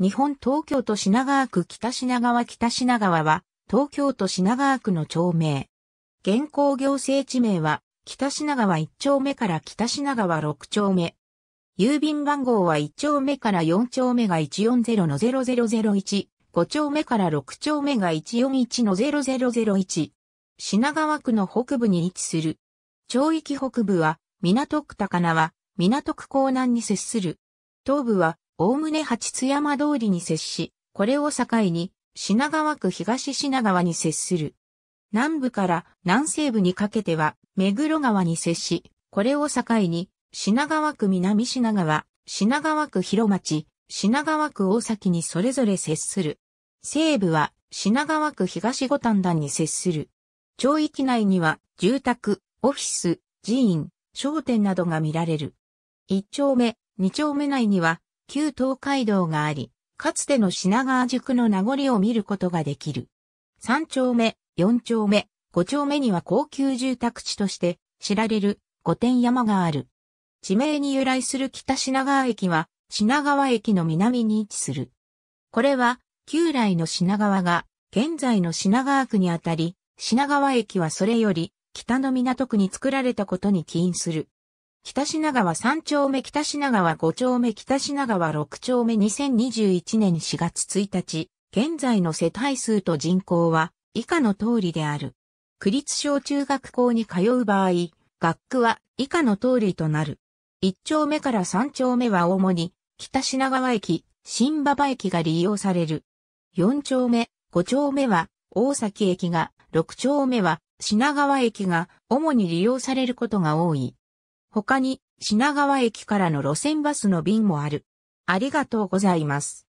日本東京都品川区北品川北品川は、東京都品川区の町名。現行行政地名は、北品川1丁目から北品川6丁目。郵便番号は1丁目から4丁目が140-0001、5丁目から6丁目が141-0001。品川区の北部に位置する。町域北部は、港区高輪、港区港南に接する。東部は、おおむね八津山通りに接し、これを境に、品川区東品川に接する。南部から南西部にかけては、目黒川に接し、これを境に、品川区南品川、品川区広町、品川区大崎にそれぞれ接する。西部は品川区東五反田に接する。町域内には住宅、オフィス、寺院、商店などが見られる。一丁目、二丁目内には旧東海道があり、かつての品川宿の名残を見ることができる。3丁目、4丁目、5丁目には高級住宅地として知られる御殿山がある。地名に由来する北品川駅は品川駅の南に位置する。これは旧来の品川が現在の品川区にあたり、品川駅はそれより北の港区に作られたことに起因する。北品川3丁目北品川5丁目北品川6丁目2021年4月1日、現在の世帯数と人口は以下の通りである。区立小中学校に通う場合、学区は以下の通りとなる。1丁目から3丁目は主に北品川駅、新馬場駅が利用される。4丁目、5丁目は大崎駅が、6丁目は品川駅が主に利用されることが多い。他に品川駅からの路線バスの便もある。ありがとうございます。